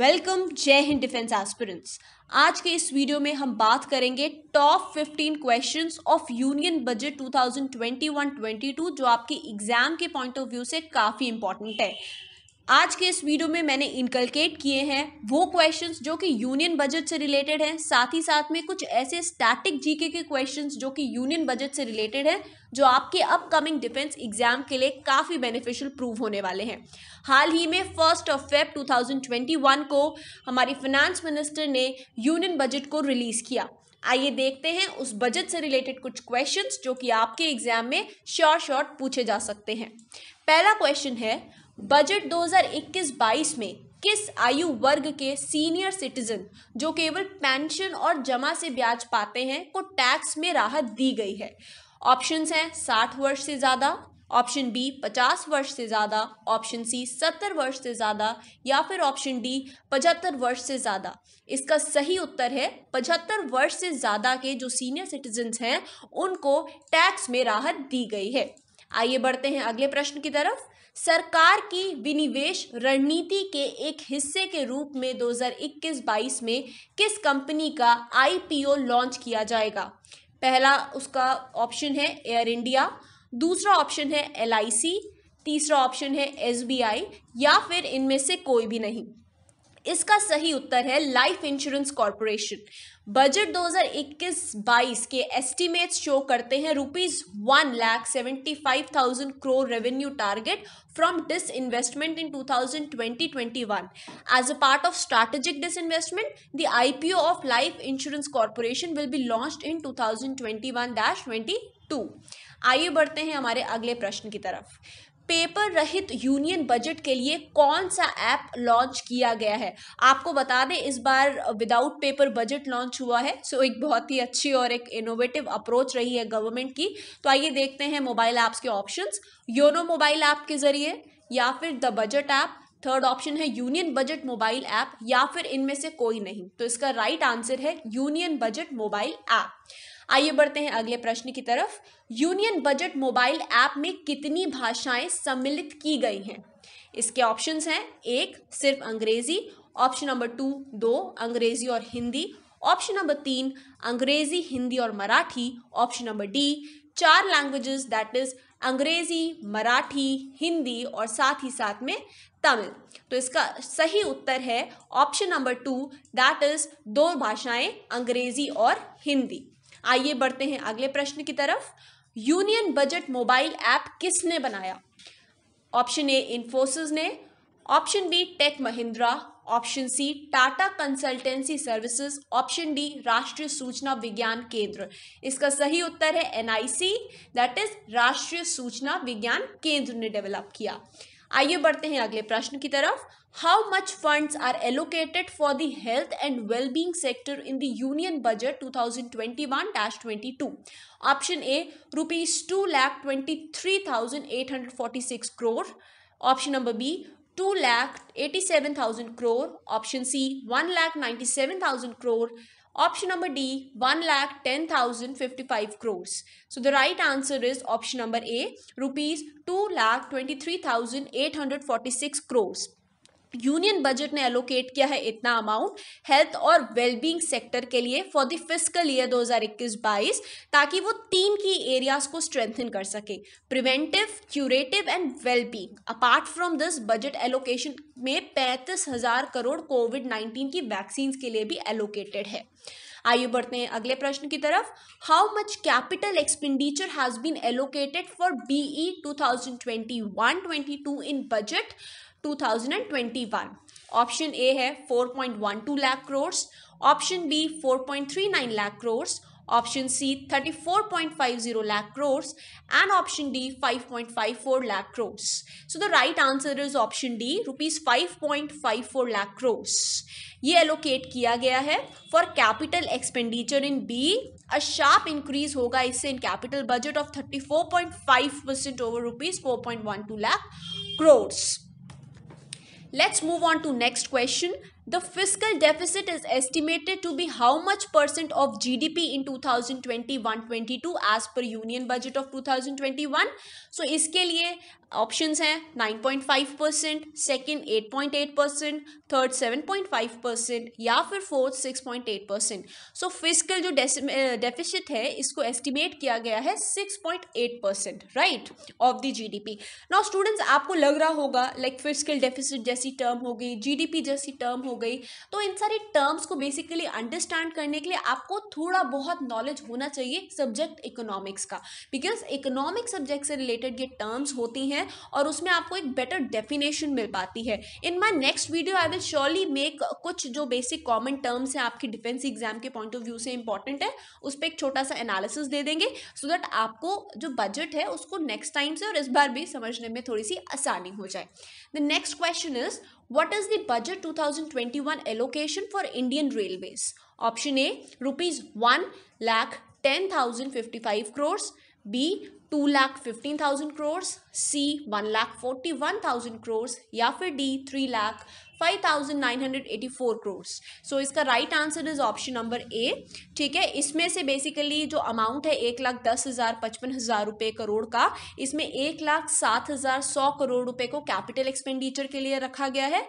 Welcome जय Hind defence aspirants आज के इस वीडियो में हम बात करेंगे top 15 questions of union budget 2021-22 जो आपके एग्जाम के पॉइंट ऑफ व्यू से काफ़ी इंपॉर्टेंट है आज के इस वीडियो में मैंने इनकलकेट किए हैं वो क्वेश्चंस जो कि यूनियन बजट से रिलेटेड हैं साथ ही साथ में कुछ ऐसे स्टैटिक जीके के क्वेश्चंस जो कि यूनियन बजट से रिलेटेड हैं जो आपके अपकमिंग डिफेंस एग्जाम के लिए काफ़ी बेनिफिशियल प्रूव होने वाले हैं हाल ही में फर्स्ट ऑफ फेब 2021 को हमारी फिनेंस मिनिस्टर ने यूनियन बजट को रिलीज़ किया आइए देखते हैं उस बजट से रिलेटेड कुछ क्वेश्चंस जो कि आपके एग्जाम में श्योर शॉर्ट पूछे जा सकते हैं पहला क्वेश्चन है बजट 2021-22 में किस आयु वर्ग के सीनियर सिटीजन जो केवल पेंशन और जमा से ब्याज पाते हैं को टैक्स में राहत दी गई है ऑप्शंस हैं 60 वर्ष से ज़्यादा ऑप्शन बी 50 वर्ष से ज़्यादा ऑप्शन सी 70 वर्ष से ज़्यादा या फिर ऑप्शन डी 75 वर्ष से ज़्यादा इसका सही उत्तर है 75 वर्ष से ज़्यादा के जो सीनियर सिटीजन्स हैं उनको टैक्स में राहत दी गई है आइए बढ़ते हैं अगले प्रश्न की तरफ सरकार की विनिवेश रणनीति के एक हिस्से के रूप में 2021-22 में किस कंपनी का आईपीओ लॉन्च किया जाएगा पहला उसका ऑप्शन है एयर इंडिया दूसरा ऑप्शन है एल तीसरा ऑप्शन है एस या फिर इनमें से कोई भी नहीं इसका सही उत्तर है लाइफ इंश्योरेंस कॉरपोरेशन बजट 2021-22 के एस्टिमेट्स शो करते हैं rupees one lakh seventy five thousand crore revenue target from disinvestment in 2020-21 as a part of strategic disinvestment the IPO of Life Insurance Corporation will be launch in 2021-22 आइए बढ़ते हैं हमारे अगले प्रश्न की तरफ पेपर रहित यूनियन बजट के लिए कौन सा ऐप लॉन्च किया गया है आपको बता दें इस बार विदाउट पेपर बजट लॉन्च हुआ है सो एक बहुत ही अच्छी और एक इनोवेटिव अप्रोच रही है गवर्नमेंट की तो आइए देखते हैं मोबाइल ऐप्स के ऑप्शंस योनो मोबाइल ऐप के जरिए या फिर the budget app third option है यूनियन बजट मोबाइल ऐप या फिर इनमें से कोई नहीं तो इसका राइट right आंसर है यूनियन बजट मोबाइल ऐप आइए बढ़ते हैं अगले प्रश्न की तरफ यूनियन बजट मोबाइल ऐप में कितनी भाषाएं सम्मिलित की गई हैं इसके ऑप्शंस हैं एक सिर्फ अंग्रेजी ऑप्शन नंबर टू दो अंग्रेजी और हिंदी ऑप्शन नंबर तीन अंग्रेजी हिंदी और मराठी ऑप्शन नंबर डी चार लैंग्वेजेस दैट इज अंग्रेजी मराठी हिंदी और साथ ही साथ में तमिल तो इसका सही उत्तर है option number two that is दो भाषाएं अंग्रेजी और हिंदी आइए बढ़ते हैं अगले प्रश्न की तरफ यूनियन बजट मोबाइल ऐप किसने बनाया ऑप्शन ए इन्फोसिस ने option B Tech Mahindra option C Tata Consultancy Services option D राष्ट्रीय सूचना विज्ञान केंद्र इसका सही उत्तर है एनआईसी दैट इज राष्ट्रीय सूचना विज्ञान केंद्र ने डेवलप किया आइए बढ़ते हैं अगले प्रश्न की तरफ how much funds are allocated for the health and well-being sector in the union budget 2021-22 option a rupees 2 lakh 23846 crore option number b 2 lakh 87000 crore option c 1 lakh 97000 crore option number d 1 lakh 10055 crores so the right answer is option number a rupees 2 lakh 23846 crores union budget ने allocate किया है इतना amount health और wellbeing sector के लिए for the physical year 2021-22 ताकि वो तीन की एरियाज को स्ट्रेंथन कर सके preventive curative and wellbeing apart from this budget allocation में पैंतीस हजार करोड़ कोविड 19 की वैक्सीन के लिए भी एलोकेटेड है आइए बढ़ते हैं अगले प्रश्न की तरफ how much capital expenditure has been allocated for BE twenty two in budget 2021 option A है 4.12 lakh crore option B 4.39 lakh crore option C 34.50 lakh crore and option D 5.54 lakh crore so the right answer is option D rupees 5.54 lakh crore ये एलोकेट किया गया है for capital expenditure in B a sharp increase होगा इससे in capital budget of 34.5 percent over rupees 4.12 lakh crore Let's move on to next question. The fiscal deficit is estimated to be how much percent of GDP in 2021-22 as per Union Budget of 2021. So इसके लिए options हैं 9.5 percent second 8.8 percent third 7.5 percent या फिर fourth 6.8 percent so physical जो deficit है इसको estimate किया गया है 6.8 percent right of the P now students आपको लग रहा होगा लाइक फिजिकल डेफिसिट जैसी टर्म जी डी पी जैसी टर्म हो गई तो इन सारी टर्म्स को बेसिकली अंडरस्टैंड करने के लिए आपको थोड़ा बहुत नॉलेज होना चाहिए सब्जेक्ट इकोनॉमिक्स का बिकॉज इकोनॉमिक सब्जेक्ट से रिलेटेड ये टर्म्स होती हैं और उसमें आपको एक बेटर डेफिनेशन मिल पाती है in my next video I will surely make कुछ जो बेसिक कॉमन टर्म्स हैं आपकी डिफेंस एग्जाम के पॉइंट ऑफ व्यू से इंपॉर्टेंट है उस पर एक छोटा सा एनालिसिस दे देंगे सो so दैट आपको जो बजट है उसको नेक्स्ट टाइम से और इस बार भी समझने में थोड़ी सी आसानी हो जाए the next question is What is the budget 2021 allocation for Indian Railways? Option A, rupees 1 lakh 10,055 crores. B, two lakh fifteen thousand crores C one lakh forty one thousand crores या फिर D three lakh five thousand nine hundred eighty four crores so इसका right answer is option number A ठीक है इसमें से basically जो amount है एक लाख दस हज़ार पचपन हज़ार रुपये करोड़ का इसमें एक लाख सात हज़ार सौ करोड़ रुपये को कैपिटल एक्सपेंडिचर के लिए रखा गया है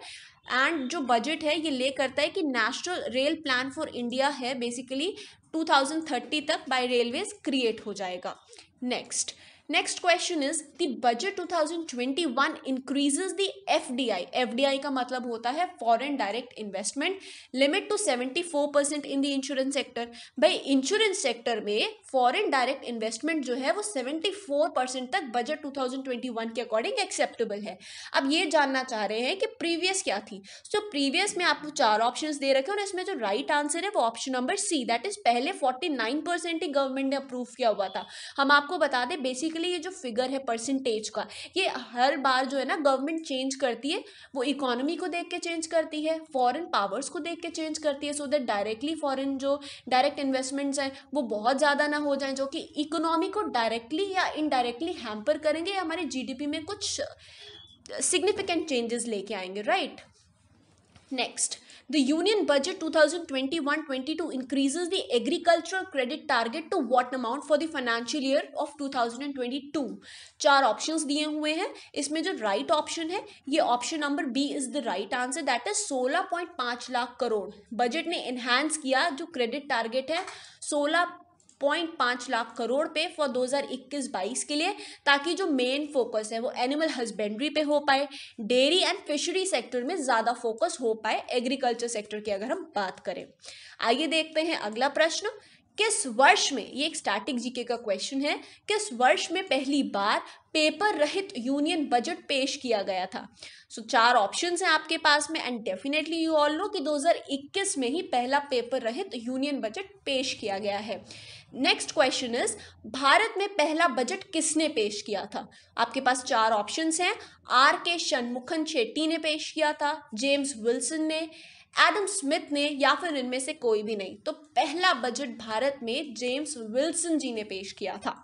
एंड जो बजट है ये ले करता है कि national rail plan for India है बेसिकली 2030 तक बाय रेलवेज क्रिएट हो जाएगा next next question is the budget 2021 increases the FDI FDI का मतलब होता है foreign direct investment limit to 74 percent in the insurance sector भाई इंश्योरेंस सेक्टर में फॉरेन डायरेक्ट इन्वेस्टमेंट जो है वो 74 परसेंट तक बजट 2021 के अकॉर्डिंग एक्सेप्टेबल है अब ये जानना चाह रहे हैं कि प्रीवियस क्या थी सो so, प्रीवियस में आपको चार ऑप्शन दे रखे और इसमें जो राइट right आंसर है वो option number C that is पहले फोर्टी ही गवर्नमेंट ने अप्रूव किया हुआ था हम आपको बता दें बेसिकली बेसिकली ये जो फिगर है परसेंटेज का ये हर बार जो है ना गवर्नमेंट चेंज करती है वो इकोनॉमी को देख के चेंज करती है फॉरेन पावर्स को देख के चेंज करती है सो दैट डायरेक्टली फॉरेन जो डायरेक्ट इन्वेस्टमेंट्स हैं वो बहुत ज़्यादा ना हो जाएं जो कि इकोनॉमी को डायरेक्टली या इनडायरेक्टली हैम्पर करेंगे या हमारे जी में कुछ सिग्निफिकेंट चेंजेस लेके आएंगे right right? Next the union budget 2021 thousand twenty two increases the agricultural credit target to what amount for the financial year of two चार ऑप्शन दिए हुए हैं इसमें जो राइट right ऑप्शन है ये option number B is the right answer that is 16.5 lakh crore budget ने इन्हांस किया जो क्रेडिट टारगेट है पॉइंट पाँच लाख करोड़ पे फॉर 2021-22 के लिए ताकि जो मेन फोकस है वो एनिमल हस्बेंड्री पे हो पाए डेयरी एंड फिशरी सेक्टर में ज़्यादा फोकस हो पाए एग्रीकल्चर सेक्टर की अगर हम बात करें आइए देखते हैं अगला प्रश्न किस वर्ष में ये एक स्टैटिक जीके का क्वेश्चन है किस वर्ष में पहली बार पेपर रहित यूनियन बजट पेश किया गया था सो so, चार ऑप्शंस हैं आपके पास में and definitely you all know कि 2021 में ही पहला पेपर रहित यूनियन बजट पेश किया गया है नेक्स्ट क्वेश्चन इज भारत में पहला बजट किसने पेश किया था आपके पास चार ऑप्शन हैं आर के शनमुखन शेट्टी ने पेश किया था जेम्स विल्सन ने एडम स्मिथ ने या फिर इनमें से कोई भी नहीं तो पहला बजट भारत में जेम्स विल्सन जी ने पेश किया था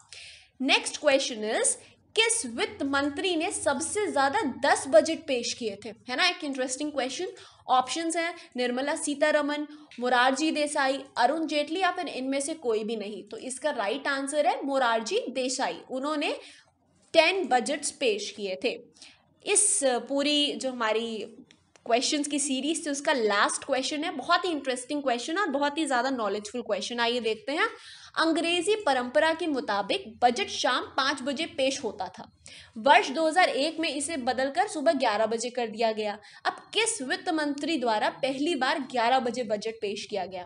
नेक्स्ट क्वेश्चन इज किस वित्त मंत्री ने सबसे ज्यादा दस बजट पेश किए थे है ना एक इंटरेस्टिंग क्वेश्चन ऑप्शंस हैं निर्मला सीतारमन मुरारजी देसाई अरुण जेटली या फिर इनमें से कोई भी नहीं तो इसका राइट right आंसर है मुरारजी देसाई उन्होंने टेन बजट्स पेश किए थे इस पूरी जो हमारी क्वेश्चंस की सीरीज थी उसका लास्ट क्वेश्चन है बहुत ही इंटरेस्टिंग क्वेश्चन और बहुत ही ज़्यादा नॉलेजफुल क्वेश्चन आइए देखते हैं अंग्रेजी परंपरा के मुताबिक बजट शाम पाँच बजे पेश होता था वर्ष 2001 में इसे बदलकर सुबह 11 बजे कर दिया गया अब किस वित्त मंत्री द्वारा पहली बार 11 बजे बजट पेश किया गया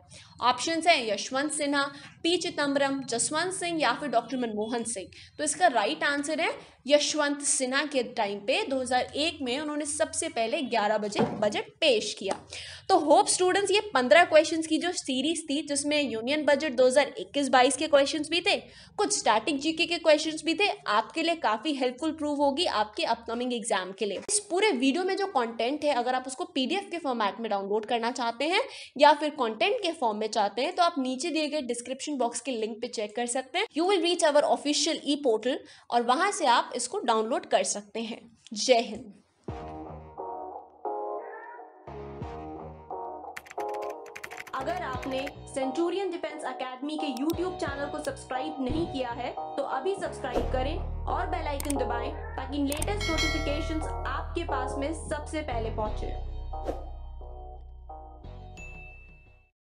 ऑप्शन हैं यशवंत सिन्हा पी चिदम्बरम जसवंत सिंह या फिर डॉक्टर मनमोहन सिंह तो इसका राइट आंसर है यशवंत सिन्हा के टाइम पे 2001 में उन्होंने सबसे पहले 11 बजे बजट पेश किया तो होप स्टूडेंट्स ये 15 क्वेश्चंस की जो सीरीज थी जिसमें यूनियन बजट 2021 बाईस के क्वेश्चंस भी थे कुछ स्टैटिक जीके के क्वेश्चंस भी थे आपके लिए काफ़ी हेल्पफुल प्रूव होगी आपके अपकमिंग एग्जाम के लिए इस पूरे वीडियो में जो कंटेंट है अगर आप उसको पीडीएफ के फॉर्मेट में डाउनलोड करना चाहते हैं या फिर कॉन्टेंट के फॉर्म में चाहते हैं तो आप नीचे दिए गए डिस्क्रिप्शन बॉक्स के लिंक पे चेक कर सकते हैं you will reach our official e portal और वहां से आप इसको डाउनलोड कर सकते हैं जय हिंद अगर आपने सेंचुरियन डिफेंस अकेडमी के यूट्यूब चैनल को सब्सक्राइब नहीं किया है तो अभी सब्सक्राइब करें और बेल आइकन दबाएं ताकि लेटेस्ट नोटिफिकेशंस आपके पास में सबसे पहले पहुंचे